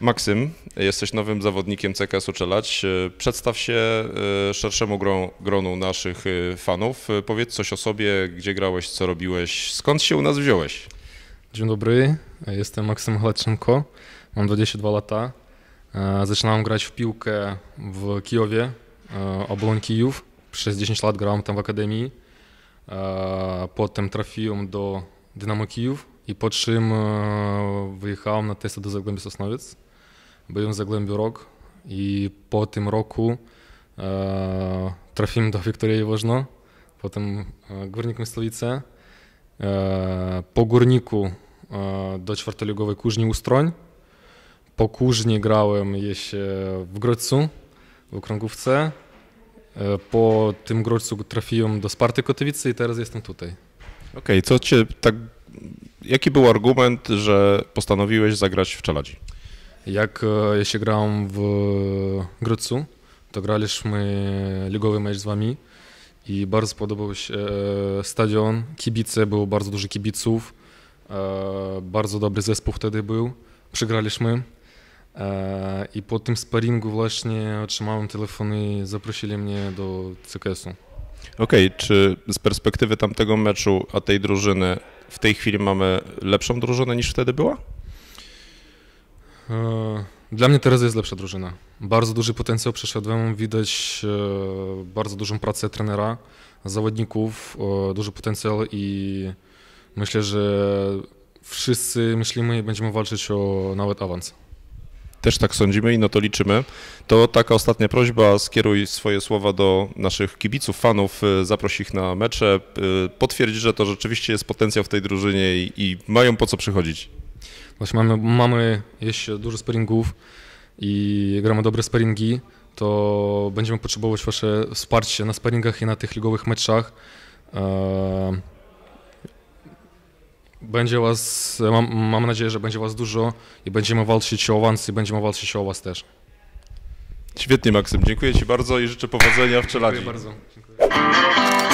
Maksym, jesteś nowym zawodnikiem cks Uczelać. E, przedstaw się e, szerszemu gronu naszych e, fanów. Powiedz coś o sobie, gdzie grałeś, co robiłeś, skąd się u nas wziąłeś? Dzień dobry, jestem Maksym Hladczenko, mam 22 lata. Zaczynałem grać w piłkę w Kijowie, Oblon Kijów. Przez 10 lat grałem tam w akademii. Potem trafiłem do Dynamo Kijów i po czym wyjechałem na testy do Zagłębia Sosnowiec byłem w Zagłębiu rok i po tym roku e, trafiłem do Wiktorii Wożno, potem e, Górnikiem Stolice, e, po Górniku e, do czwartoligowej Kuźni Ustroń, po Kuźni grałem jeszcze w Grodcu, w okrągówce, e, po tym Grodcu trafiłem do Sparty Kotowicy i teraz jestem tutaj. Okej, okay, co cię tak... Jaki był argument, że postanowiłeś zagrać w Czeladzi? Jak e, ja grałem w Grycu, to graliśmy ligowy mecz z wami i bardzo podobał się e, stadion, kibice, było bardzo dużo kibiców, e, bardzo dobry zespół wtedy był, przegraliśmy. I po tym sparingu właśnie otrzymałem telefon i zaprosili mnie do CKS-u. OK, czy z perspektywy tamtego meczu, a tej drużyny, w tej chwili mamy lepszą drużynę niż wtedy była? E, dla mnie teraz jest lepsza drużyna. Bardzo duży potencjał przeszedłem, widać e, bardzo dużą pracę trenera, zawodników, e, duży potencjał i myślę, że wszyscy myślimy i będziemy walczyć o nawet awans. Też tak sądzimy i no to liczymy. To taka ostatnia prośba, skieruj swoje słowa do naszych kibiców, fanów, zaproś ich na mecze, potwierdź, że to rzeczywiście jest potencjał w tej drużynie i, i mają po co przychodzić. Właśnie mamy, mamy jeszcze dużo sparingów i gramy dobre sparingi, to będziemy potrzebować wasze wsparcie na sparingach i na tych ligowych meczach. Eee, będzie was, mam, mam nadzieję, że będzie was dużo i będziemy walczyć o awans i będziemy walczyć o was też. Świetnie Maksym, dziękuję ci bardzo i życzę powodzenia w czeladzie. Dziękuję bardzo. Dziękuję.